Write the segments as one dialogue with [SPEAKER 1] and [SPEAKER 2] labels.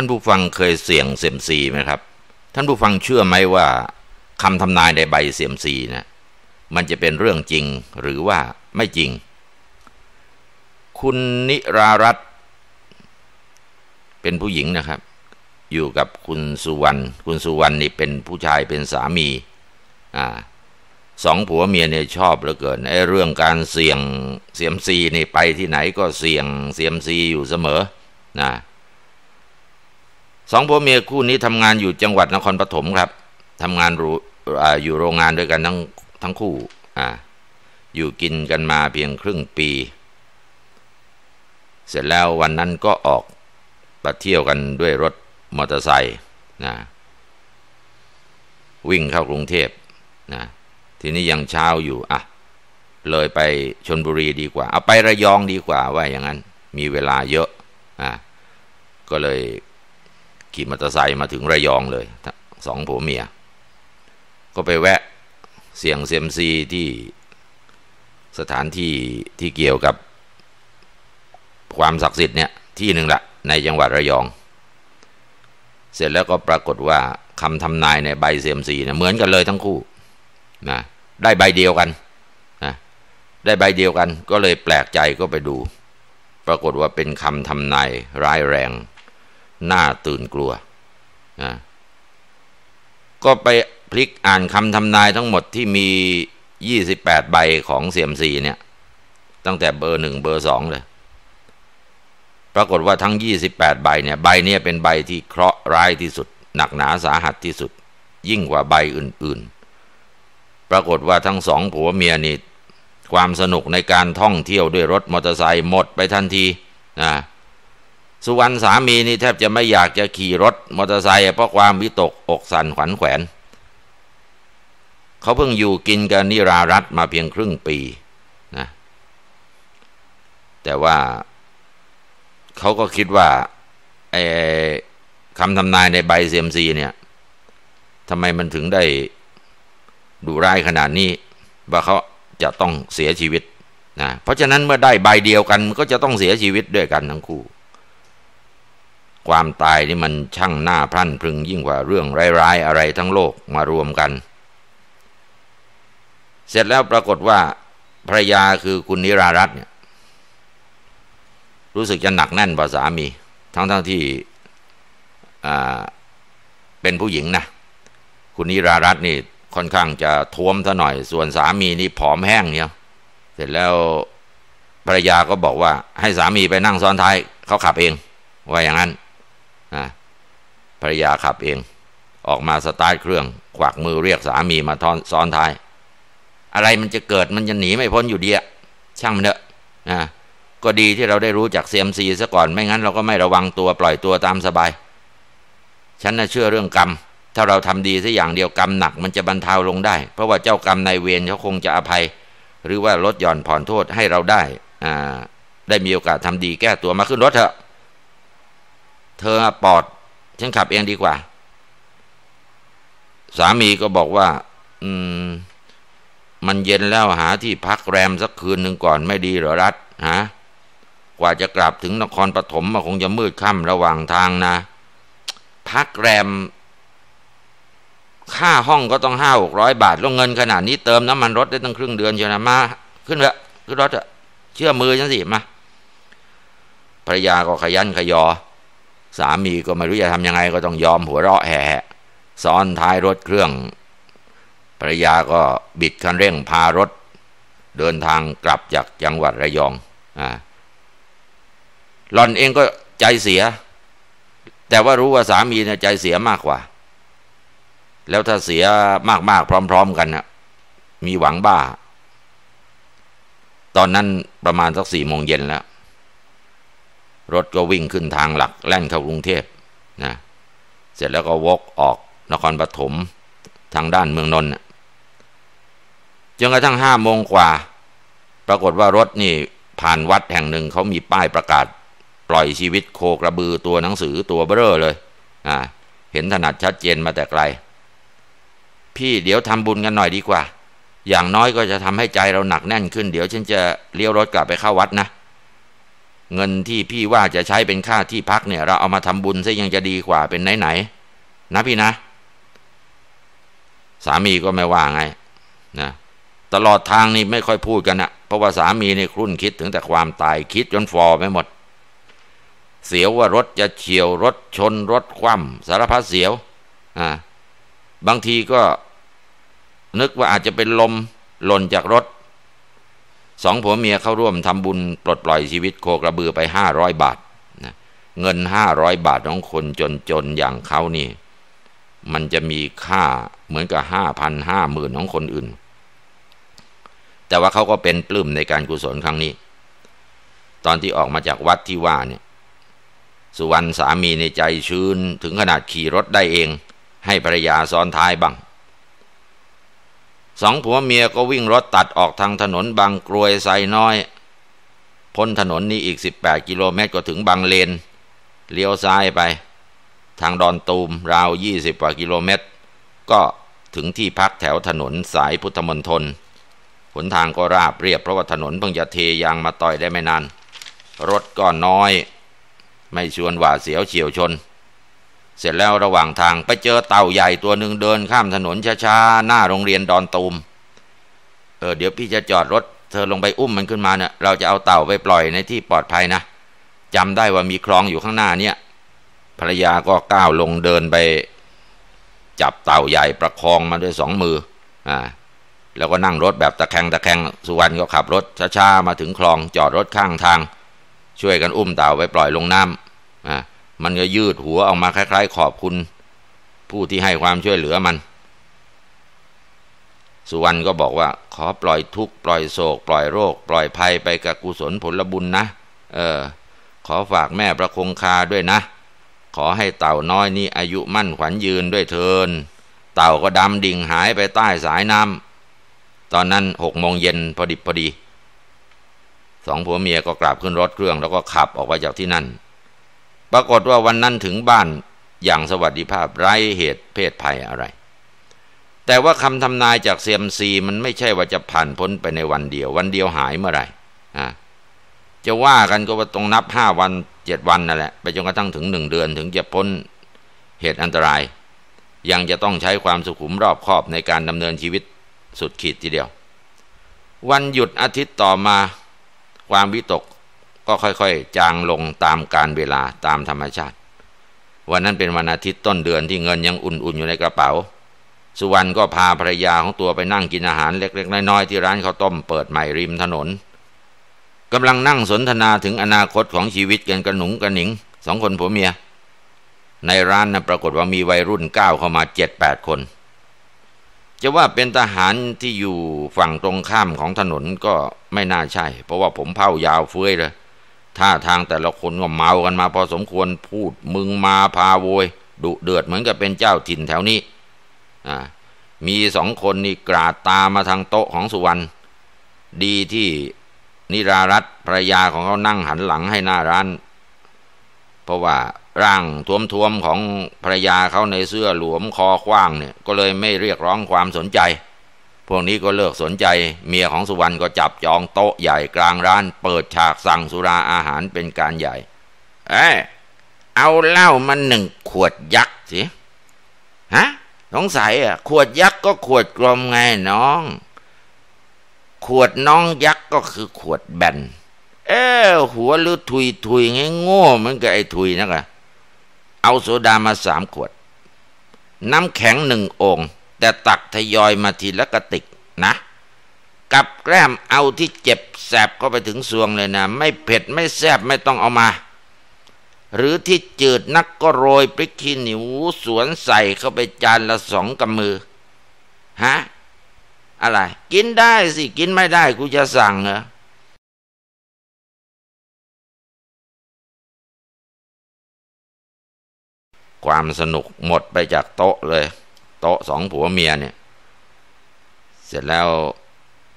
[SPEAKER 1] านผู้ฟังเคยเสี่ยงเซียมซีไหมครับ ท่านผู้ฟังเชื่อไหมว่า คำทำนายในใบเซียมซีนะมันจะเป็นเรื่องจริง หรือว่าไม่จริง คุณนิรารัตเป็นผู้หญิงนะครับ อยู่กับคุณสุวรรณคุณสุวรรณนี่เป็นผู้ชายเป็นสามีอ่าสองผัวเมียเนี่ยชอบเหลือเกินไอ้เรื่องการเสี่ยงเสียมซีนี่ไปที่ไหนก็เสี่ยงเสียมซีอยู่เสมอนะสองพ่อเมียคู่นี้ ทำงานอยู่จังหวัดนครปฐมครับ ทำงานอยู่โรงงานด้วยกันทั้งทั้งคู่อ่าอยู่กินกันมาเพียงครึ่งปี เสร็จแล้ววันนั้นก็ออกไปเที่ยวกันด้วยรถมอเตอร์ไซค์นะวิ่งเข้ากรุงเทพนะทีนี้ยังเช้าอยู่อ่ะเลยไปชนบุรีดีกว่า เอาไประยองดีกว่า ว่าอย่างนั้น มีเวลาเยอะอ่ะก็เลยขี่มอเตอร์ไซค์มาถึงระยองเลยสองผัวเมียก็ไปแวะเสี่ยงเซมซีที่สถานที่ที่เกี่ยวกับความศักดิ์สิทธิ์เนี่ยที่หนึ่งละในจังหวัดระยอง เสร็จแล้วก็ปรากฏว่าคำทำนายในใบเซมซีเนี่ยเหมือนกันเลยทั้งคู่นะได้ใบเดียวกันนะได้ใบเดียวกัน ก็เลยแปลกใจก็ไปดู ปรากฏว่าเป็นคำทำนายร้ายแรงน่าตื่นกลัวนะ ก็ไปพลิกอ่านคำทำนายทั้งหมดที่มี 28 ใบของเสียมซีเนี่ย ตั้งแต่เบอร์หนึ่งเบอร์สองเลย ปรากฏว่าทั้ง 28ใบเนี่ยใบเนี่ยเป็นใบที่เคราะห์ร้ายที่สุด หนักหนาสาหัสที่สุด ยิ่งกว่าใบอื่น ๆ ปรากฏว่าทั้งสองผัวเมียนี่ความสนุกในการท่องเที่ยวด้วยรถมอเตอร์ไซค์หมดไปทันทีนะสุวรรณสามีนี่แทบจะไม่อยากจะขี่รถ มอเตอร์ไซค์เพราะความวิตก อกสั่นขวัญแขวน เขาเพิ่งอยู่กินกัน นิรารัตมาเพียงครึ่งปีนะ แต่ว่าเขาก็คิดว่าคำทำนายในใบเซมซีเนี่ย ทำไมมันถึงได้ดุร้ายขนาดนี้ ว่าเขาจะต้องเสียชีวิตนะ เพราะฉะนั้นเมื่อได้ใบเดียวกันก็จะต้องเสียชีวิตด้วยกันทั้งคู่ความตายนี่มันช่างหน้าพรั่นพรึงยิ่งกว่าเรื่องร้ายๆ อะไรทั้งโลกมารวมกัน เสร็จแล้วปรากฏว่าภรยาคือคุณนิรารัตน์เนี่ย รู้สึกจะหนักแน่นภาสามีทั้งๆทที่เป็นผู้หญิงนะคุณนิรารัตน์นี่ค่อนข้างจะท้วมซะหน่อย ส่วนสามีนี่ผอมแห้งเนี่ยเสร็จแล้วภรรยาก็บอกว่า ให้สามีไปนั่งซ้อนท้ายเขาขับเอง ว่าอย่างนั้นนะภรรยาขับเอง ออกมาสตาร์ทเครื่องขวักมือเรียกสามีมาทอนซ้อนท้าย อะไรมันจะเกิดมันจะหนีไม่พ้นอยู่ดีอะช่างมันเถอะนะก็ดีที่เราได้รู้จากเซียมซีซะก่อนไม่งั้นเราก็ไม่ระวังตัวปล่อยตัวตามสบายฉันน่ะเชื่อเรื่องกรรม ถ้าเราทำดีสักอย่างเดียวกรรมหนัก มันจะบรรเทาลงได้ เพราะว่าเจ้ากรรมนายเวรเขาคงจะอภัย หรือว่าลดหย่อนผ่อนโทษให้เราได้อ่าได้มีโอกาสทำดีแก้ตัวมาขึ้นรถเถอะเธอปอด ฉันขับเองดีกว่า สามีก็บอกว่า อืมมันเย็นแล้วหาที่พักแรมสักคืนหนึ่งก่อนไม่ดีหรอรัฐฮะกว่าจะกลับถึงนครปฐมมาคงจะมืดค่ำระหว่างทางนะ พักแรม ค่าห้องก็ต้องห้าหกร้อยบาทลงเงินขนาดนี้เติมน้ำมันรถได้ตั้งครึ่งเดือนเชียวนะมา ขึ้นเถอะขึ้นรถเถอะเชื่อมือฉันสิ มาภรรยาก็ขยันขยอสามีก็ไม่รู้จะทำยังไง ก็ต้องยอมหัวเราะแห่ซ้อนท้ายรถเครื่องภรรยาก็บิดคันเร่งพารถ เดินทางกลับจากจังหวัดระยองอ่าหล่อนเองก็ใจเสีย แต่ว่ารู้ว่าสามีเนี่ยใจเสียมากกว่า แล้วถ้าเสียมาก ๆ พร้อมๆกันนะมีหวังบ้า ตอนนั้นประมาณสักสี่โมงเย็นแล้วรถก็วิ่งขึ้นทางหลักแล่นเข้ากรุงเทพนะเสร็จแล้วก็วกออกนครปฐมทางด้านเมืองนนท์จนกระทั่งห้าโมงกว่า ปรากฏว่ารถนี่ผ่านวัดแห่งหนึ่งเขามีป้ายประกาศ ปล่อยชีวิตโคกระบือตัวหนังสือตัวเบ้อเลยอ่าเห็นถนัดชัดเจนมาแต่ไกล พี่เดี๋ยวทำบุญกันหน่อยดีกว่า อย่างน้อยก็จะทำให้ใจเราหนักแน่นขึ้นเดี๋ยวฉันจะเลี้ยวรถกลับไปเข้าวัดนะเงินที่พี่ว่าจะใช้เป็นค่าที่พักเนี่ย เราเอามาทำบุญซะยังจะดีกว่าเป็นไหนไหนนะพี่นะ สามีก็ไม่ว่าไงนะตลอดทางนี่ไม่ค่อยพูดกันนะเพราะว่าสามีนี่ครุ่นคิดถึงแต่ความตายคิดจนฟอไปหมด เสียวว่ารถจะเฉียวรถชนรถคว่ำสารพัดเสียวอ่าบางทีก็ นึกว่าอาจจะเป็นลม หล่นจากรถสองผัวเมียเข้าร่วมทำบุญปลดปล่อยชีวิตโคกระบือไปห้าร้อยบาทนะเงินห้าร้อยบาทของคนจนๆอย่างเขานี่ มันจะมีค่าเหมือนกับห้าพันห้าหมื่นของคนอื่น แต่ว่าเขาก็เป็นปลื้มในการกุศลครั้งนี้ ตอนที่ออกมาจากวัดที่ว่าเนี่ยสุวรรณสามีในใจชื้นถึงขนาดขี่รถได้เอง ให้ภรรยาซ้อนท้ายบ้างสองผัวเมียก็วิ่งรถตัดออกทางถนนบางกรวยไซน้อย พ้นถนนนี้อีก 18 กิโลเมตรก็ถึงบางเลน เลี้ยวซ้ายไป ทางดอนตูมราว 20 กว่ากิโลเมตร ก็ถึงที่พักแถวถนนสายพุทธมนตรหนทางก็ราบเรียบเพราะว่าถนนเพิ่งจะเทยางมาต่อยได้ไม่นาน รถก็น้อยไม่ชวนหวาดเสียวเฉียวชนเสร็จแล้วระหว่างทางไปเจอเต่าใหญ่ตัวหนึ่งเดินข้ามถนนช้าๆหน้าโรงเรียนดอนตูมเออเดี๋ยวพี่จะจอดรถเธอลงไปอุ้มมันขึ้นมาเนี่ยเราจะเอาเต่าไปปล่อย ในที่ปลอดภัยนะจำได้ว่ามีคลองอยู่ข้างหน้าเนี่ย ภรรยาก็ก้าวลงเดินไปจับเต่าใหญ่ประคองมาด้วยสองมืออ่าแล้วก็นั่งรถแบบตะแคงตะแคงสุวรรณก็ขับรถช้าๆมาถึงคลอง จอดรถข้างทาง ช่วยกันอุ้มเต่าไปปล่อยลงน้ำอ่ามันก็ยืดหัวออกมาคล้ายๆขอบคุณผู้ที่ให้ความช่วยเหลือมัน สุวรรณก็บอกว่า ขอปล่อยทุกข์ปล่อยโศก ปล่อยโรคปล่อยภัยไปกับกุศลผลบุญนะ เออ ขอฝากแม่ประคงคาด้วยนะ ขอให้เต่าน้อยนี่อายุมั่นขวัญยืนด้วยเทิน เต่าก็ดำดิ่งหายไปใต้สายน้ำ ตอนนั้นหกโมงเย็นพอดิบพอดี สองผัวเมียก็กลับขึ้นรถเครื่อง แล้วก็ขับออกไปจากที่นั่นปรากฏว่าวันนั้นถึงบ้านอย่างสวัสดิภาพไร้เหตุเพศภัยอะไร แต่ว่าคำทำนายจากเซียมซีมันไม่ใช่ว่าจะผ่านพ้นไปในวันเดียว วันเดียวหายเมื่อไร จะว่ากันก็ว่าตรงนับห้าวันเจ็ดวันนั่นแหละไปจนกระทั่งถึงหนึ่งเดือนถึงจะพ้นเหตุอันตราย ยังจะต้องใช้ความสุขุมรอบคอบในการดำเนินชีวิตสุดขีดทีเดียว วันหยุดอาทิตย์ต่อมาความวิตกก็ค่อยๆ จางลงตามการเวลาตามธรรมชาติ วันนั้นเป็นวันอาทิตย์ต้นเดือนที่เงินยังอุ่นๆอยู่ในกระเป๋า สุวรรณก็พาภรรยาของตัวไปนั่งกินอาหารเล็กๆน้อยๆ ที่ร้านข้าวต้มเปิดใหม่ริมถนนกำลังนั่งสนทนาถึงอนาคตของชีวิตกันกระหนุงกระหนิงสองคนผัวเมีย ในร้านนะปรากฏว่ามีวัยรุ่นก้าวเข้ามาเจ็ดแปดคนจะว่าเป็นทหารที่อยู่ฝั่งตรงข้ามของถนนก็ไม่น่าใช่ เพราะว่าผมเผ้ายาวเฟ้ยเลยท่าทางแต่ละคนก็เมากันมาพอสมควรพูดมึงมาพาโวย ดุเดือดเหมือนกับเป็นเจ้าถิ่นแถวนี้ มีสองคนนี่กราดตามาทางโต๊ะของสุวรรณดีที่นิรารัตภรยาของเขานั่งหันหลังให้หน้าร้าน เพราะว่าร่างท้วมๆของภรยาเขาในเสื้อหลวมคอกว้างเนี่ยก็เลยไม่เรียกร้องความสนใจพวกนี้ก็เลิกสนใจ เมียของสุวรรณก็จับจองโต๊ะใหญ่กลางร้านเปิดฉากสั่งสุราอาหารเป็นการใหญ่ เอ้เอาเหล้ามาหนึ่งขวดยักษ์สิฮะสงสัยอ่ะ ขวดยักษ์ ก็ขวดกลมไงน้อง ขวดน้องยักษ์ ก็คือขวดแบนเออหัวหรือถุยถุยไงโง่เหมือนกับไอ้ถุยนะกะเอาโซดามาสามขวด น้ำแข็งหนึ่งองค์แต่ตักทยอยมาทีละกระติกนะ กับแกล้มเอาที่เจ็บแสบเข้าไปถึงสวงเลยนะ ไม่เผ็ดไม่แสบไม่ต้องเอามา หรือที่จืดนักก็โรยพริกขี้หนูสวนใส่เข้าไปจานละสองกำมือฮะอะไร กินได้สิ กินไม่ได้กูจะสั่งเหรอความสนุกหมดไปจากโต๊ะเลยโต๊ะสองผัวเมียเนี่ยเสร็จแล้ว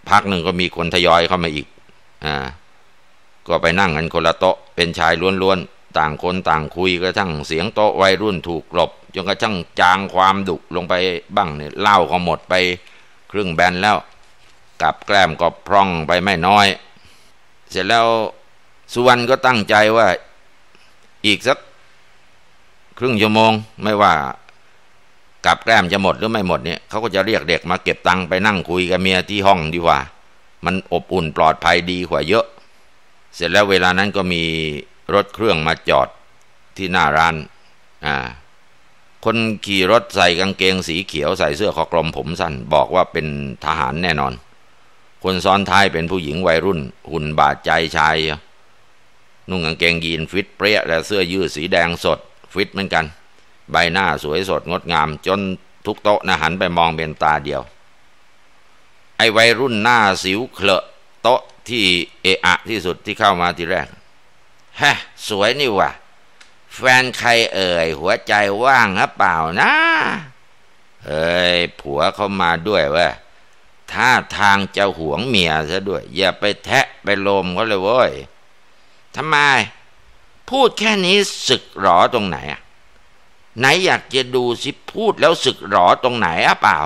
[SPEAKER 1] พักหนึ่งก็มีคนทยอยเข้ามาอีกอ่าก็ไปนั่งกันคนละโต๊ะเป็นชายล้วนๆต่างคนต่างคุยกระทั่งเสียงโต๊ะวัยรุ่นถูกหลบจนกระทั่งจางความดุลงไปบ้างเนี่ยเล่าก็หมดไปครึ่งแบนแล้วกับแกล้มก็พร่องไปไม่น้อย เสร็จแล้วสุวรรณก็ตั้งใจว่าอีกสักครึ่งชั่วโมงไม่ว่ากับแก้มจะหมดหรือไม่หมดเนี่ยเขาก็จะเรียกเด็กมาเก็บตังค์ไปนั่งคุยกับเมียที่ห้องดีกว่า มันอบอุ่นปลอดภัยดีกว่าเยอะ เสร็จแล้วเวลานั้นก็มีรถเครื่องมาจอดที่หน้าร้านอ่าคนขี่รถใส่กางเกงสีเขียวใส่เสื้อคอกลมผมสั้นบอกว่าเป็นทหารแน่นอน คนซ้อนท้ายเป็นผู้หญิงวัยรุ่น หุ่นบาดใจชายนุ่งกางเกงยีนฟิตเปรี้ยและเสื้อยืดสีแดงสด ฟิตเหมือนกันใบหน้าสวยสดงดงามจนทุกโต๊ะนะหันไปมองเป็นตาเดียว ไอ้วัยรุ่นหน้าสิวเคลอะโต๊ะที่เอะอะที่สุดที่เข้ามาทีแรกฮะ สวยนี่ว่ะ แฟนใครเอ่ยหัวใจว่างหรือเปล่านะ เอ้ย ผัวเขามาด้วยเว้ยท่าทางจะหวงเมียซะด้วย อย่าไปแทะไปลมเขาเลยเว้ยทำไมพูดแค่นี้ศึกหรอตรงไหนอะไหนอยากจะดูสิพูดแล้วสึกหรอตรงไหนอะเปล่า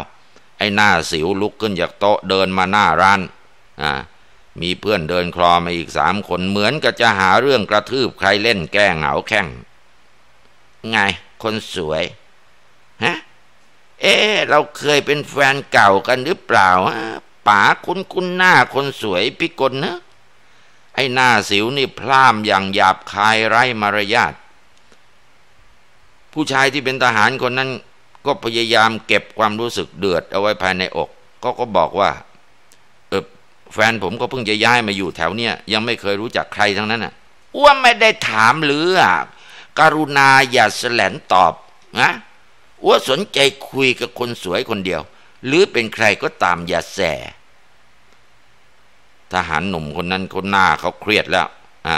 [SPEAKER 1] ไอ้หน้าสิวลุกขึ้นจากโต๊ะเดินมาหน้าร้านอ่ามีเพื่อนเดินคลอมาอีกสามคนเหมือนกับจะหาเรื่องกระทืบใครเล่นแก้เหงาแข่งไงคนสวยฮะเอ๊เราเคยเป็นแฟนเก่ากันหรือเปล่าป๋าคุณคุณหน้าคนสวยพิกลเนะไอ้หน้าสิวนี่พร่ามอย่างหยาบคายไร้มารยาทผู้ชายที่เป็นทหารคนนั้น ก็พยายามเก็บความรู้สึกเดือดเอาไว้ภายในอก ก็ก็บอกว่า เออแฟนผมก็เพิ่งจะย้ายมาอยู่แถวเนี้ยยังไม่เคยรู้จักใครทั้งนั้นอ่ะอ้วนไม่ได้ถามหรืออ่ะกรุณาอย่าแสลนตอบนะอ้วนสนใจคุยกับคนสวยคนเดียว หรือเป็นใครก็ตามอย่าแสทหารหนุ่มคนนั้นคนหน้าเขาเครียดแล้วอ่า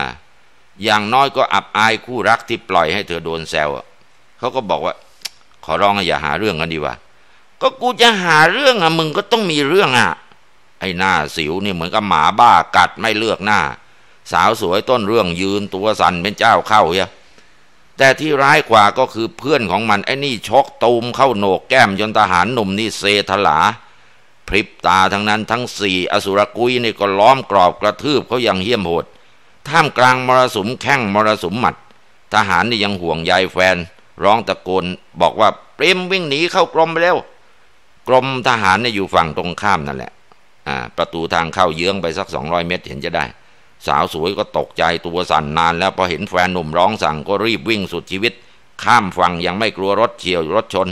[SPEAKER 1] อย่างน้อยก็อับอายคู่รักที่ปล่อยให้เธอโดนแซวอ่ะเขาก็บอกว่า ขอร้องอย่าหาเรื่องกันดีว่า ก็กูจะหาเรื่องอะมึงก็ต้องมีเรื่องอะ ไอ้หน้าสิวนี่เหมือนกับหมาบ้ากัดไม่เลือกหน้า สาวสวยต้นเรื่องยืนตัวสั่นเป็นเจ้าเข้าเยแต่ที่ร้ายกว่าก็คือเพื่อนของมันไอ้นี่ชกตูมเข้าโหนกแก้มจนทหารหนุ่มนี่เซทลาพริบตาทั้งนั้นทั้งสี่อสุรกุยนี่ก็ล้อมกรอบกระทืบเขาอย่างเหี้ยมโหด ท่ามกลางมรสุมแข้งมรสุมหมัดทหารนี่ยังห่วงใยแฟนร้องตะโกนบอกว่าเปรมวิ่งหนีเข้ากรมไปแล้วกรมทหารเนี่ยอยู่ฝั่งตรงข้ามนั่นแหละอ่าประตูทางเข้าเยื้องไปสักสองร้อยเมตรเห็นจะได้ สาวสวยก็ตกใจตัวสั่นนานแล้วพอเห็นแฟนหนุ่มร้องสั่งก็รีบวิ่งสุดชีวิตข้ามฝั่งยังไม่กลัวรถเฉียวรถชน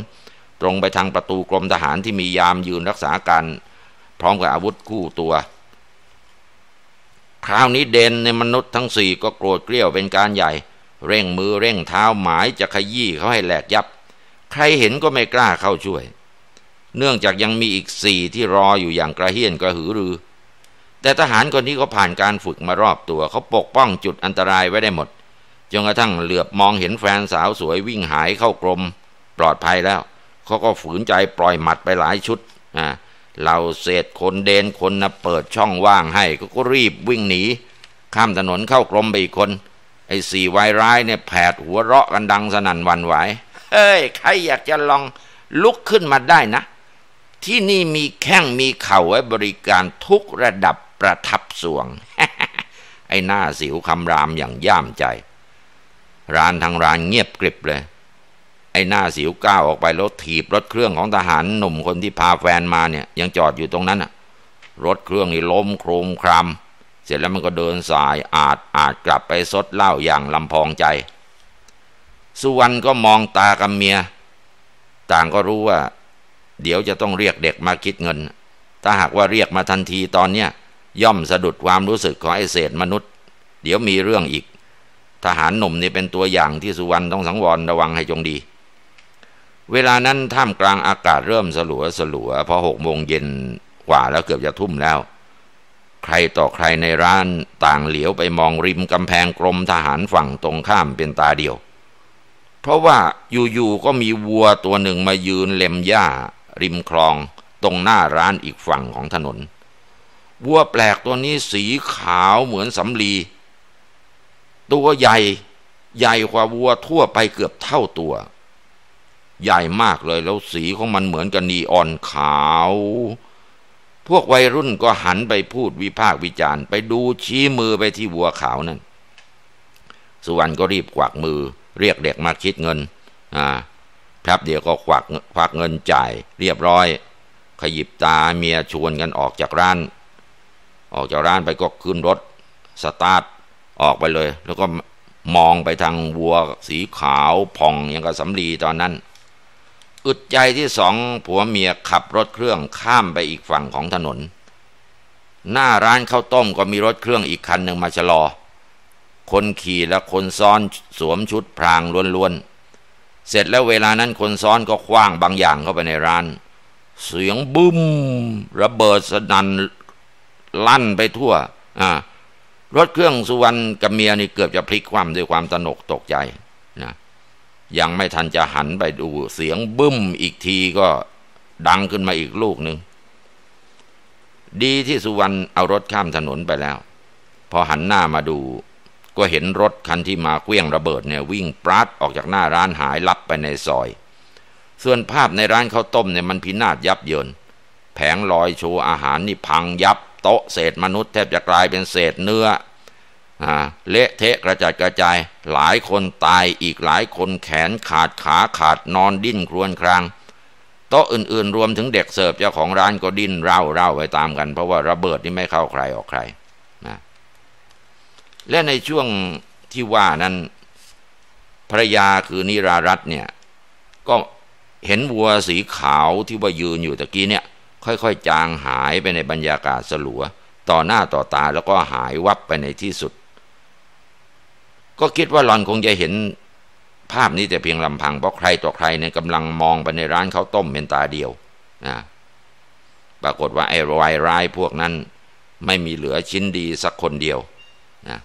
[SPEAKER 1] ตรงไปทางประตูกรมทหารที่มียามยืนรักษาการ พร้อมกับอาวุธคู่ตัวคราวนี้เดนในมนุษย์ทั้งสี่ก็โกรธเกลี้ยวเป็นการใหญ่เร่งมือเร่งเท้าหมายจะขยี้เขาให้แหลกยับ ใครเห็นก็ไม่กล้าเข้าช่วย เนื่องจากยังมีอีกสี่ที่รออยู่อย่างกระเฮียนกระหือรือ แต่ทหารคนนี้เขาผ่านการฝึกมารอบตัวเขาปกป้องจุดอันตรายไว้ได้หมดจนกระทั่งเหลือบมองเห็นแฟนสาวสวยวิ่งหายเข้ากรมปลอดภัยแล้ว เขาก็ฝืนใจปล่อยหมัดไปหลายชุดอ่าเหล่าเศษคนเดนคนนะเปิดช่องว่างให้ก็รีบวิ่งหนีข้ามถนนเข้ากรมไปอีกคนไอ้สี่วายร้ายเนี่ยแผด หัวเราะกันดังสนั่นวันไหวเอ้ยใครอยากจะลองลุกขึ้นมาได้นะ ที่นี่มีแข้งมีเข่าไว้บริการทุก ระดับประทับสวง ไอ้หน้าสิวคำรามอย่าง ย่ามใจ ร้านทางร้านเงียบ กริบ เลย ไอ้หน้าสิวก้าวออกไปรถถีบ รถเครื่องของทหารหนุ่มคนที่พาแฟนมาเนี่ย ยังจอดอยู่ตรงนั้นอะรถเครื่องนี่ล้มโครมครามเสร็จแล้วมันก็เดินสายอาจอาจกลับไปซดเหล้าอย่างลำพองใจ สุวรรณก็มองตากับเมีย ต่างก็รู้ว่า เดี๋ยวจะต้องเรียกเด็กมาคิดเงิน ถ้าหากว่าเรียกมาทันทีตอนเนี้ยย่อมสะดุดความรู้สึกของไอเศษมนุษย์ เดี๋ยวมีเรื่องอีก ทหารหนุ่มนี่เป็นตัวอย่างที่สุวรรณต้องสังวรระวังให้จงดี เวลานั้นท่ามกลางอากาศเริ่มสลัวสลัวพอหกโมงเย็นกว่าแล้วเกือบจะทุ่มแล้วใครต่อใครในร้านต่างเหลียวไปมองริมกำแพงกรมทหารฝั่งตรงข้ามเป็นตาเดียว เพราะว่าอยู่ๆก็มีวัวตัวหนึ่งมายืนเล็มหญ้า ริมคลองตรงหน้าร้านอีกฝั่งของถนน วัวแปลกตัวนี้สีขาวเหมือนสำลีตัวใหญ่ ใหญ่กว่าวัวทั่วไปเกือบเท่าตัว ใหญ่มากเลยแล้วสีของมันเหมือนกับนีออนขาวพวกวัยรุ่นก็หันไปพูดวิพากษ์วิจารณ์ ไปดูชี้มือไปที่วัวขาวนั่นสุวรรณก็รีบกวักมือ เรียกเด็กมาคิดเงิน อ่าครับเดี๋ยวก็ควักควักเงินจ่าย เรียบร้อย ขยิบตาเมียชวนกันออกจากร้าน ออกจากร้านไปก็ขึ้นรถ สตาร์ทออกไปเลย แล้วก็มองไปทางวัวสีขาวผ่องยังกับสำลีตอนนั้นอึดใจที่สองผัวเมียขับรถเครื่องข้ามไปอีกฝั่งของถนน หน้าร้านข้าวต้ม ก็มีรถเครื่องอีกคันหนึ่งมาชะลอ คนขี่และคนซ้อนสวมชุดพรางล้วนๆ เสร็จแล้วเวลานั้นคนซ้อนก็คว้างบางอย่างเข้าไปในร้าน เสียงบึ้มระเบิดสนั่นลั่นไปทั่วอ่ารถเครื่องสุวรรณกับเมียนี่เกือบจะพลิกคว่ำด้วยความตนกตกใจนะยังไม่ทันจะหันไปดูเสียงบึ้มอีกทีก็ดังขึ้นมาอีกลูกหนึ่ง ดีที่สุวรรณเอารถข้ามถนนไปแล้ว พอหันหน้ามาดู ก็เห็นรถคันที่มาเคลี้ยงระเบิดเนี่ย วิ่งปราดออกจากหน้าร้านหายลับไปในซอย ส่วนภาพในร้านข้าวต้มเนี่ยมันพินาศยับเยิน แผงลอยโชว์อาหารนี่พังยับ โต๊ะเศษมนุษย์ แทบจะกลายเป็นเศษเนื้อเละเทะกระจัดกระจายหลายคนตายอีกหลายคนแขนขาดขาขาดนอนดิ้นครวนครางโต๊ะอื่นๆ รวมถึงเด็กเสิร์ฟเจ้าของร้านก็ดิ้นเร่าเร่าไปตามกัน เพราะว่าระเบิดนี่ไม่เข้าใครออกใครนะและในช่วงที่ว่านั้นภรยาคือนิรารัตเนี่ยก็เห็นวัวสีขาวที่ว่ายืนอยู่ตะกี้เนี่ยค่อยๆจางหายไปในบรรยากาศสลัวต่อหน้าต่อตาแล้วก็หายวับไปในที่สุดก็คิดว่าหลอนคงจะเห็นภาพนี้แต่เพียงลำพังเพราะใครต่อใครเนี่ยกำลังมองไปในร้านเขาต้มเป็นตาเดียวนะปรากฏว่าไอ้วายร้ายพวกนั้นไม่มีเหลือชิ้นดีสักคนเดียวนะ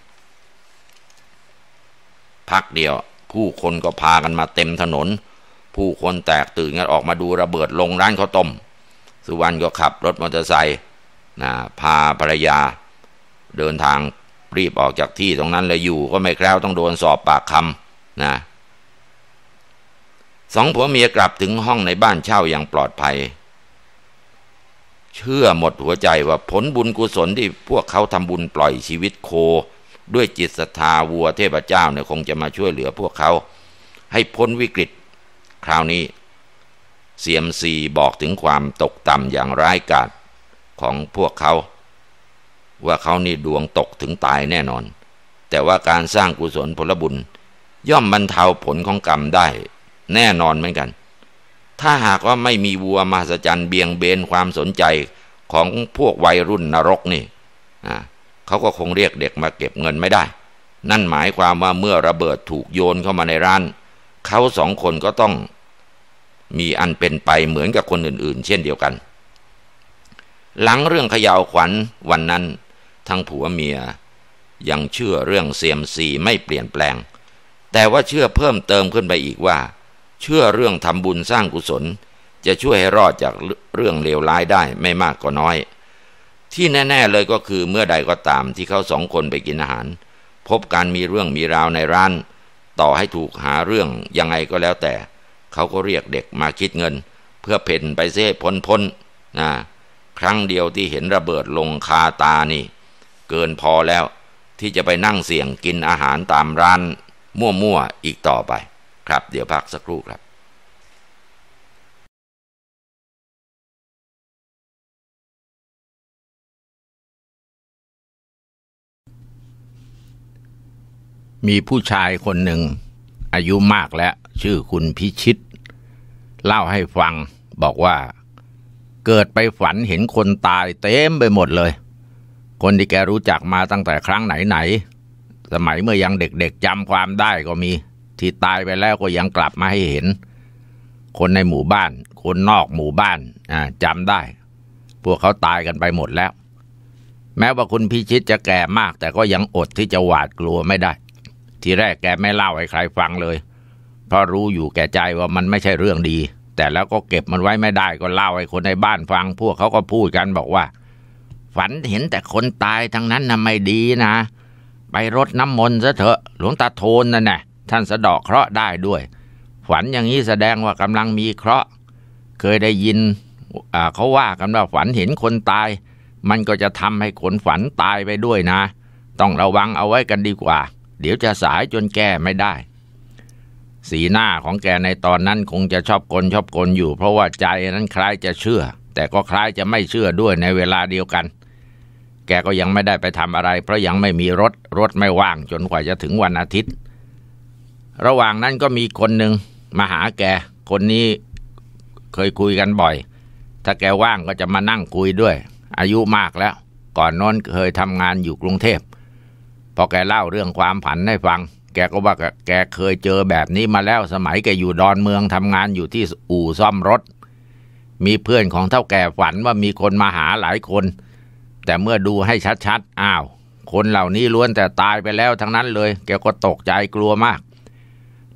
[SPEAKER 1] พักเดียวผู้คนก็พากันมาเต็มถนน ผู้คนแตกตื่นกันออกมาดูระเบิดลงร้านข้าวต้ม สุวรรณก็ขับรถมอเตอร์ไซค์นะพาภรรยาเดินทางรีบออกจากที่ตรงนั้นเลยอยู่ ก็ไม่แคล้วต้องโดนสอบปากคำนะ สองผัวเมียกลับถึงห้องในบ้านเช่าอย่างปลอดภัย เชื่อหมดหัวใจว่าผลบุญกุศลที่พวกเขาทำบุญปล่อยชีวิตโค ด้วยจิตศรัทธาวัวเทพเจ้าเนี่ยคงจะมาช่วยเหลือพวกเขา ให้พ้นวิกฤตคราวนี้ เสียมซีบอกถึงความตกต่ำอย่างร้ายกาจของพวกเขาว่าเขานี่ดวงตกถึงตายแน่นอน แต่ว่าการสร้างกุศลผลบุญ ย่อมบรรเทาผลของกรรมได้แน่นอนเหมือนกัน ถ้าหากว่าไม่มีวัวมหัศจรรย์เบี่ยงเบนความสนใจของพวกวัยรุ่นนรกนี่เขาก็คงเรียกเด็กมาเก็บเงินไม่ได้ นั่นหมายความว่าเมื่อระเบิดถูกโยนเข้ามาในร้าน เขาสองคนก็ต้อง มีอันเป็นไปเหมือนกับคนอื่น ๆ เช่นเดียวกัน หลังเรื่องขยาวขวัญวันนั้นทั้งผัวเมีย ยังเชื่อเรื่องเซียมซีไม่เปลี่ยนแปลง แต่ว่าเชื่อเพิ่มเติมขึ้นไปอีกว่า เชื่อเรื่องทำบุญสร้างกุศลจะช่วยให้รอดจากเรื่องเลวร้ายได้ไม่มากก็น้อย ที่แน่ ๆเลยก็คือเมื่อใดก็ตามที่เขาสองคนไปกินอาหาร พบการมีเรื่องมีราวในร้าน ต่อให้ถูกหาเรื่องยังไงก็แล้วแต่ เขาก็เรียกเด็กมาคิดเงิน เพื่อเพ่นไปเซ่พ้นพ้นนะครั้งเดียวที่เห็นระเบิดลงคาตานี่เกินพอแล้วที่จะไปนั่งเสี่ยงกินอาหารตามร้านมั่ว ๆ อีกต่อไป ครับ เดี๋ยวพักสักครู่ครับ มีผู้ชายคนหนึ่งอายุมากแล้ว ชื่อคุณพิชิต เล่าให้ฟังบอกว่าเกิดไปฝันเห็นคนตายเต็มไปหมดเลยคนที่แกรู้จักมาตั้งแต่ครั้งไหนๆสมัยเมื่อยังเด็กๆ จำความได้ก็มี ที่ตายไปแล้วก็ยังกลับมาให้เห็น คนในหมู่บ้าน คนนอกหมู่บ้านอ่าจำได้ พวกเขาตายกันไปหมดแล้ว แม้ว่าคุณพิชิตจะแก่มาก แต่ก็ยังอดที่จะหวาดกลัวไม่ได้ ทีแรกแกไม่เล่าให้ใคร ฟังเลย เพราะรู้อยู่แก่ใจว่ามันไม่ใช่เรื่องดี แต่แล้วก็เก็บมันไว้ไม่ได้ก็เล่าให้คนในบ้านฟัง พวกเขาก็พูดกันบอกว่าฝันเห็นแต่คนตายทั้งนั้นนะไม่ดีนะ ไปรดน้ำมนต์ซะเถอะหลวงตาโทนนั่นแหละท่านสะดอกเคราะห์ได้ด้วย ฝันอย่างนี้แสดงว่ากำลังมีเคราะห์เคยได้ยินเขาว่ากันว่าฝันเห็นคนตาย มันก็จะทำให้คนฝันตายไปด้วยนะ ต้องระวังเอาไว้กันดีกว่า เดี๋ยวจะสายจนแก้ไม่ได้ สีหน้าของแกในตอนนั้นคงจะชอบกลชอบกลอยู่เพราะว่าใจนั้นคล้ายจะเชื่อ แต่ก็คล้ายจะไม่เชื่อด้วยในเวลาเดียวกันแกก็ยังไม่ได้ไปทำอะไร เพราะยังไม่มีรถรถไม่ว่างจนกว่าจะถึงวันอาทิตย์ ระหว่างนั้นก็มีคนหนึ่ง มาหาแกคนนี้เคยคุยกันบ่อย ถ้าแกว่างก็จะมานั่งคุยด้วยอายุมากแล้ว ก่อนนอนเคยทำงานอยู่กรุงเทพพอแกเล่าเรื่องความผันให้ฟัง แกก็ว่าแกเคยเจอแบบนี้มาแล้วสมัยแกอยู่ดอนเมืองทำงานอยู่ที่อู่ซ่อมรถ มีเพื่อนของเท่าแกฝันว่ามีคนมาหาหลายคนแต่เมื่อดูให้ชัดๆ อ้าว คนเหล่านี้ล้วนแต่ตายไปแล้วทั้งนั้นเลย แกก็ตกใจกลัวมาก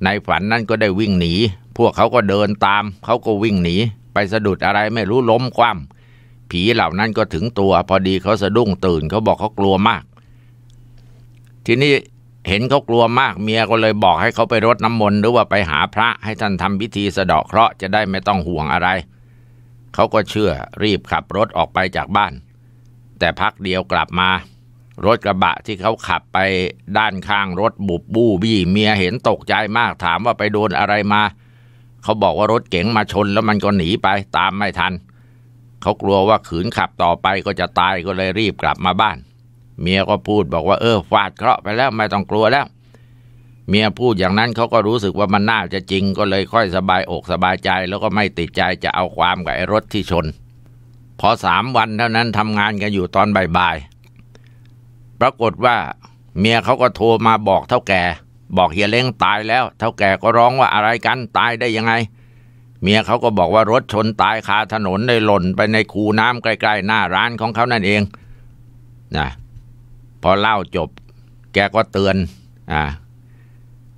[SPEAKER 1] ในฝันนั่นก็ได้วิ่งหนี พวกเขาก็เดินตาม เขาก็วิ่งหนี ไปสะดุดอะไรไม่รู้ล้มคว่ำผีเหล่านั้นก็ถึงตัว พอดีเขาสะดุ้งตื่นเขาบอกเขากลัวมาก ทีนี้เห็นเขากลัวมากเมียก็เลยบอกให้เขาไปรดน้ำมนต์หรือว่าไปหาพระให้ท่านทำพิธีสะเดาะเคราะห์จะได้ไม่ต้องห่วงอะไร เขาก็เชื่อรีบขับรถออกไปจากบ้านแต่พักเดียวกลับมา รถกระบะที่เขาขับไปด้านข้างรถบุบบู้บี้เมียเห็นตกใจมากถามว่าไปโดนอะไรมา เขาบอกว่ารถเก๋งมาชนแล้วมันก็หนีไปตามไม่ทัน เขากลัวว่าขืนขับต่อไปก็จะตายก็เลยรีบกลับมาบ้าน เมียก็พูดบอกว่าเออฟาดเคราะห์ไปแล้วไม่ต้องกลัวแล้ว เมียพูดอย่างนั้นเขาก็รู้สึกว่ามันน่าจะจริง ก็เลยค่อยสบายอกสบายใจ แล้วก็ไม่ติดใจจะเอาความกับไอ้รถที่ชนพอสามวันเท่านั้นทำงานกันอยู่ตอนบ่ายๆ ปรากฏว่าเมียเขาก็โทรมาบอก เท่าแก่ บอกเฮียเล้งตายแล้ว เท่าแก่ก็ร้องว่าอะไรกันตายได้ยังไง เมียเขาก็บอกว่ารถชนตายคาถนนในหล่นไปในคูน้ำใกล้ๆหน้าร้านของเขานั่นเองนะพอเล่าจบ แกก็เตือนอ่า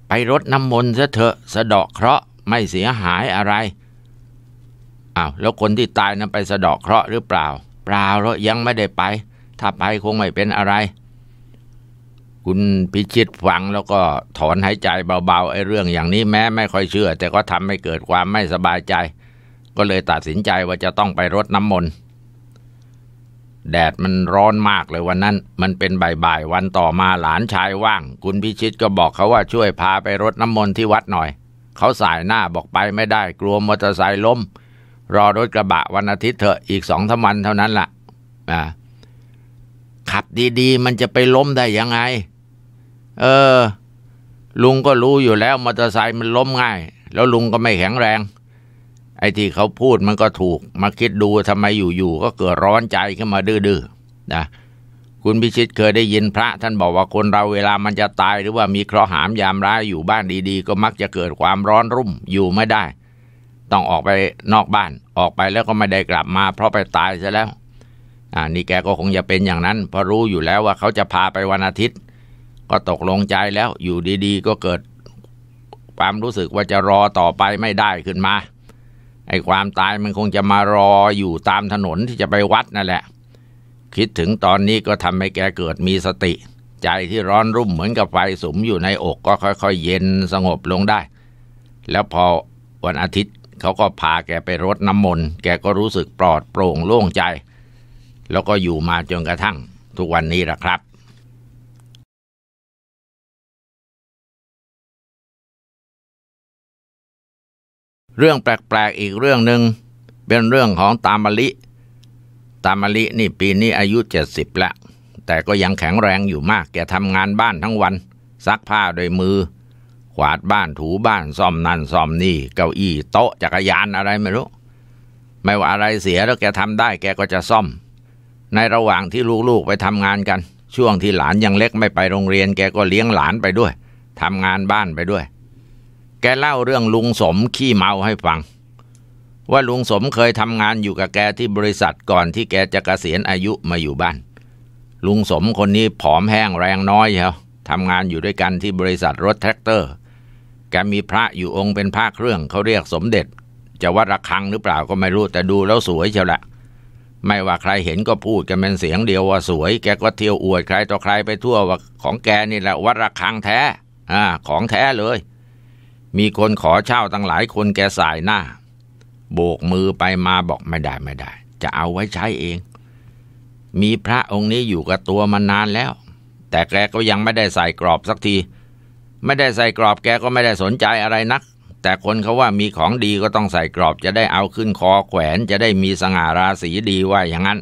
[SPEAKER 1] ไปรถน้ำมนต์ซะเถอะสะดอกเคราะห์ไม่เสียหายอะไรอ้าว แล้วคนที่ตายนั้นไปสะดอกเคราะห์หรือเปล่าเปล่าแล้วยังไม่ได้ไป ถ้าไปคงไม่เป็นอะไร คุณพิชิตฟังแล้วก็ถอนหายใจเบาๆไอ้เรื่องอย่างนี้แม้ไม่ค่อยเชื่อ แต่ก็ทำให้เกิดความไม่สบายใจ ก็เลยตัดสินใจว่าจะต้องไปรดน้ำมนต์แดดมันร้อนมากเลยวันนั้น มันเป็นบ่ายๆวันต่อมาหลานชายว่าง คุณพิชิตก็บอกเขาว่าช่วยพาไปรดน้ำมนต์ที่วัดหน่อย เขาสายหน้าบอกไปไม่ได้ กลัวมอเตอร์ไซค์ล้มรอรถกระบะวันอาทิตย์เถอะ อีกสองทวันเท่านั้นละ่ะขับดี ๆ มันจะไปล้มได้ยังไง เออ ลุงก็รู้อยู่แล้วมอเตอร์ไซค์มันล้มง่าย แล้วลุงก็ไม่แข็งแรง ไอ้ที่เขาพูดมันก็ถูก มาคิดดูทำไมอยู่ ๆ ก็เกิดร้อนใจขึ้นมาดื้อๆนะคุณพิชิตเคยได้ยินพระ ท่านบอกว่าคนเราเวลามันจะตายหรือว่ามีเคราะห์หามยามร้ายอยู่บ้านดี ๆ ก็มักจะเกิดความร้อนรุ่ม อยู่ไม่ได้ต้องออกไปนอกบ้าน ออกไปแล้วก็ไม่ได้กลับมา เพราะไปตายซะแล้ว อ่านี่แกก็คงจะเป็นอย่างนั้นเพราะรู้อยู่แล้วว่าเขาจะพาไปวันอาทิตย์ ก็ตกลงใจแล้ว อยู่ดี ๆ ก็เกิดความรู้สึกว่าจะรอต่อไปไม่ได้ขึ้นมา ไอ้ความตายมันคงจะมารออยู่ตามถนนที่จะไปวัดนั่นแหละ คิดถึงตอนนี้ก็ทำให้แกเกิดมีสติ ใจที่ร้อนรุ่มเหมือนกับไฟสุมอยู่ในอกก็ค่อยๆ เย็นสงบลงได้ แล้วพอวันอาทิตย์เขาก็พาแกไปรดน้ำมนต์แกก็รู้สึกปลอดโปร่งโล่งใจ แล้วก็อยู่มาจนกระทั่งทุกวันนี้ละครับ เรื่องแปลกๆอีกเรื่องหนึ่งเป็นเรื่องของตามลิ ตามลินี่ปีนี้อายุเจ็ดสิบละแต่ก็ยังแข็งแรงอยู่มากแกทำงานบ้านทั้งวันซักผ้าโดยมือขวาดบ้านถูบ้าน ซ่อมนั่นซ่อมนี่เก้าอี้โต๊ะจักรยานอะไรไม่รู้ไม่ว่าอะไรเสียแล้วแกทำได้ แกก็จะซ่อม ในระหว่างที่ลูกๆไปทำงานกัน ช่วงที่หลานยังเล็กไม่ไปโรงเรียน แกก็เลี้ยงหลานไปด้วยทำงานบ้านไปด้วย แกเล่าเรื่องลุงสมขี้เมาให้ฟัง ว่าลุงสมเคยทำงานอยู่กับแกที่บริษัทก่อนที่แกจะกะเกษียณอายุมาอยู่บ้าน ลุงสมคนนี้ผอมแห้งแรงน้อยเหรอทำงานอยู่ด้วยกันที่บริษัทรถแท็กเตอร์แกมีพระอยู่องค์เป็นพระเครื่อง เขาเรียกสมเด็จจะวัดระฆังหรือเปล่าก็ไม่รู้ แต่ดูแล้วสวยเชียวละ ไม่ว่าใครเห็นก็พูดกันเป็นเสียงเดียวว่าสวยแกก็เที่ยวอวดใคร ต่อใครไปทั่วว่า ของแกนี่แหละวัดระฆังแท้ อ่า ของแท้เลย มีคนขอเช่าตั้งหลายคนแกสายหน้า โบกมือไปมาบอกไม่ได้ไม่ได้ จะเอาไว้ใช้เอง มีพระองค์นี้อยู่กับตัวมานานแล้ว แต่แกก็ยังไม่ได้ใส่กรอบสักทีไม่ได้ใส่กรอบแกก็ไม่ได้สนใจอะไรนัก แต่คนเขาว่ามีของดีก็ต้องใส่กรอบจะได้เอาขึ้นคอแขวนจะได้มีสง่าราศีดีว่าอย่างนั้น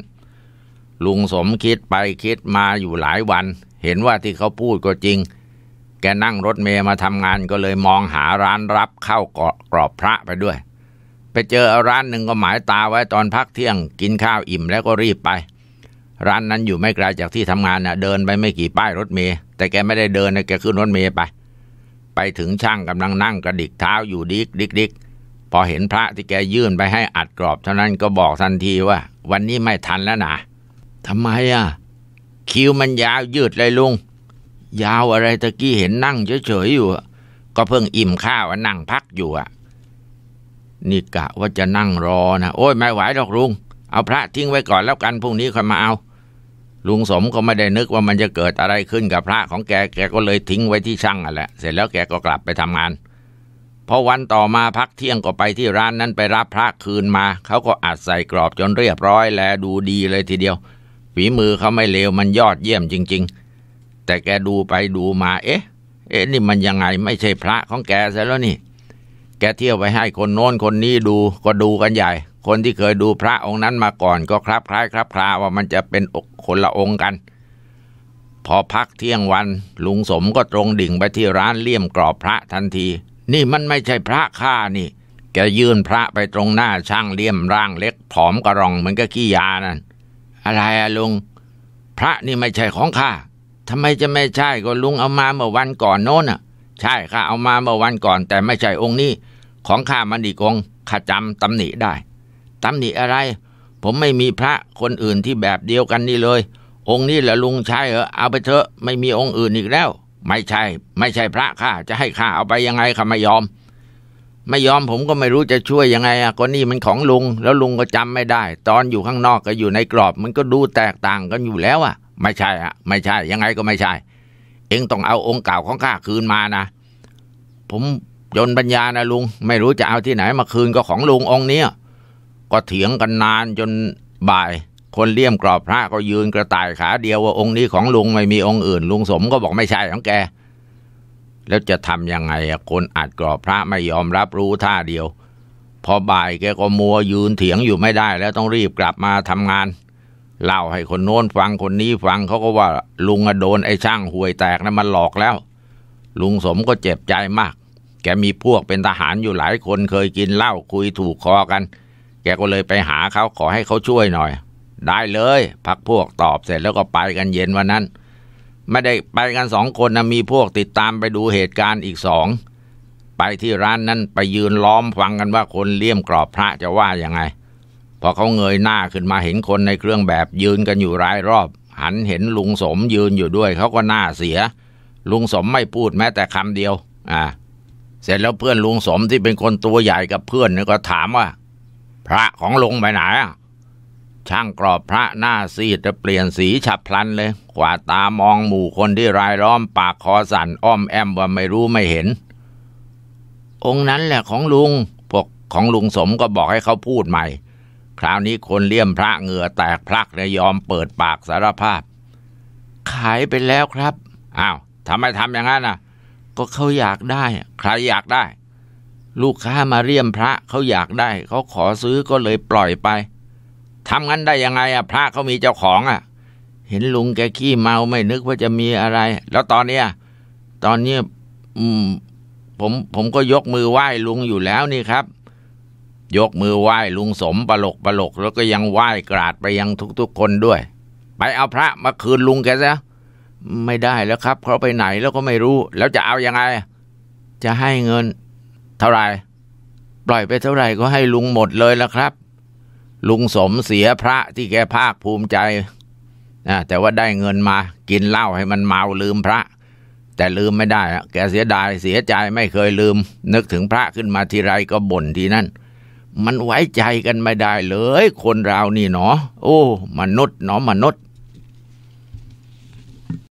[SPEAKER 1] ลุงสมคิดไปคิดมาอยู่หลายวัน เห็นว่าที่เขาพูดก็จริง แกนั่งรถเมย์มาทำงานก็เลยมองหาร้านรับเข้าเกาะกรอบพระไปด้วย ไปเจอร้านหนึ่งก็หมายตาไว้ตอนพักเที่ยงกินข้าวอิ่มแล้วก็รีบไป ร้านนั้นอยู่ไม่ไกลาจากที่ทำงานนะ่ะ เดินไปไม่กี่ป้ายรถเมย์แต่แกไม่ได้เดินนะแกขึ้นรถเมย์ไปไปถึงช่างกำลังนั่งกระดิกเท้าอยู่ดิกดิกดิกพอเห็นพระที่แกยื่นไปให้อัดกรอบเท่านั้นก็บอกทันทีว่าวันนี้ไม่ทันแล้วนะทำไมอ่ะ คิวมันยาวยืดเลยลุงยาวอะไรตะกี้เห็นนั่งเฉยๆอยู่ก็เพิ่งอิ่มข้าวนั่งพักอยู่อ่ะนี่กะว่าจะนั่งรอนะโอ้ยไม่ไหวหรอกลุง เอาพระทิ้งไว้ก่อนแล้วกันพรุ่งนี้ค่อยมาเอาลุงสมก็ไม่ได้นึกว่ามันจะเกิดอะไรขึ้นกับพระของแก แกก็เลยทิ้งไว้ที่ช่างอ่ะแหละ เสร็จแล้วแกก็กลับไปทำงาน พอวันต่อมาพักเที่ยงก็ไปที่ร้านนั้นไปรับพระคืนมา เขาก็อัดใส่กรอบจนเรียบร้อย แลดูดีเลยทีเดียว ฝีมือเขาไม่เลว มันยอดเยี่ยมจริง ๆ แต่แกดูไปดูมา เอ๊ะ เอ๊ะนี่มันยังไง ไม่ใช่พระของแกซะแล้วนี่ แกเที่ยวไปให้คนโน้นคนนี้ดู ก็ดูกันใหญ่คนที่เคยดูพระองค์นั้นมาก่อนก็ครับคล้ายครับคลาว่ามันจะเป็นคนละองค์กัน พอพักเที่ยงวัน ลุงสมก็ตรงดิ่งไปที่ร้านเลี่ยมกรอบพระทันที นี่มันไม่ใช่พระข้านี่ แกยื่นพระไปตรงหน้าช่างเลี่ยมร่างเล็กผอมกระรองเหมือนกับขี้ยานั่นอะไรอะลุง พระนี่ไม่ใช่ของข้าทำไมจะไม่ใช่ก็ลุงเอามาเมื่อวันก่อนโน้นอ่ะ ใช่ข้าเอามาเมื่อวันก่อน แต่ไม่ใช่องค์นี้ ของข้ามันดีกองข้าจำตำหนิได้ตำหนิอะไร ผมไม่มีพระคนอื่นที่แบบเดียวกันนี่เลย องค์นี้แหละลุงใช่เหรอเอาไปเถอะไม่มีองค์อื่นอีกแล้ว ไม่ใช่ ไม่ใช่พระข้าจะให้ข้าเอาไปยังไงข้าไม่ยอม ไม่ยอมผมก็ไม่รู้จะช่วยยังไงอ่ะก็นี่มันของลุง แล้วลุงก็จำไม่ได้ ตอนอยู่ข้างนอกก็อยู่ในกรอบ มันก็ดูแตกต่างกันอยู่แล้วอ่ะ ไม่ใช่อ่ะไม่ใช่ยังไงก็ไม่ใช่ เองต้องเอาองค์เก่าของข้าคืนมานะผมยนปัญญานะลุง ไม่รู้จะเอาที่ไหนมาคืนก็ของลุงองค์นี้ก็เถียงกันนานจนบ่าย คนเลี่ยมกรอบพระก็ยืนกระต่ายขาเดียวว่า องค์นี้ของลุงไม่มีองค์อื่น ลุงสมก็บอกไม่ใช่ของแก แล้วจะทำยังไง คนอัดกรอบพระไม่ยอมรับรู้ท่าเดียว พอบ่ายแกก็มัวยืนเถียงอยู่ไม่ได้ แล้วต้องรีบกลับมาทำงานเล่าให้คนโน้นฟังคนนี้ฟังเขาก็ว่า ลุงโดนไอ้ช่างห่วยแตกนะั้นมันหลอกแล้ว ลุงสมก็เจ็บใจมาก แกมีพวกเป็นทหารอยู่หลายคนเคยกินเหล้าคุยถูกคอกันแกก็เลยไปหาเขาขอให้เขาช่วยหน่อย ได้เลย พักพวกตอบเสร็จแล้วก็ไปกันเย็นวันนั้น ไม่ได้ไปกันสองคนนะมีพวกติดตามไปดูเหตุการณ์อีกสองไปที่ร้านนั้นไปยืนล้อม ฟังกันว่าคนเลี่ยมกรอบพระจะว่ายังไงพอเขาเงยหน้าขึ้นมาเห็นคนในเครื่องแบบยืนกันอยู่รายรอบ หันเห็นลุงสมยืนอยู่ด้วยเขาก็หน้าเสียลุงสมไม่พูดแม้แต่คำเดียว อ่า เสร็จแล้วเพื่อนลุงสมที่เป็นคนตัวใหญ่กับเพื่อนก็ถามว่าพระของลุงไปไหนอ่ะช่างกรอบพระหน้าซีดจะเปลี่ยนสีฉับพลันเลยขวาตามองหมู่คนที่รายล้อมปากคอสั่นอ้อมแอมว่าไม่รู้ไม่เห็น องค์นั้นแหละของลุงพวกของลุงสมก็บอกให้เขาพูดใหม่ คราวนี้คนเลี่ยมพระเหงื่อแตกพลักเลยยอมเปิดปากสารภาพ ขายไปแล้วครับ อ้าวทำไมทำอย่างนั้นอ่ะ ก็เขาอยากได้ ใครอยากได้ลูกค้ามาเรียมพระ เขาอยากได้เขาขอซื้อก็เลยปล่อยไปทำงั้นได้ยังไงอ่ะพระเขามีเจ้าของอ่ะ เห็นลุงแกขี้เมาไม่นึกว่าจะมีอะไร แล้วตอนเนี้ยตอนนี้ผมผมก็ยกมือไหว้ลุงอยู่แล้วนี่ครับ ยกมือไหว้ลุงสมปลกปลกแล้วก็ยังไหว้กราดไปยังทุก ๆคนด้วย ไปเอาพระมาคืนลุงแกซะ ไม่ได้แล้วครับเขาไปไหนแล้วก็ไม่รู้ แล้วจะเอาอยัางไง จะให้เงินเท่าไรปล่อยไปเท่าไหร่ก็ให้ลุงหมดเลยละครับ ลุงสมเสียพระที่แกภาคภูมิใจนะแต่ว่าได้เงินมา กินเหล้าให้มันเมาลืมพระ แต่ลืมไม่ได้แกเสียดายเสียใจไม่เคยลืม นึกถึงพระขึ้นมาทีไรก็บ่นทีนั่นมันไว้ใจกันไม่ได้เลย คนเรานี่เนาะโอ้มนุษย์เนาะมนุษย์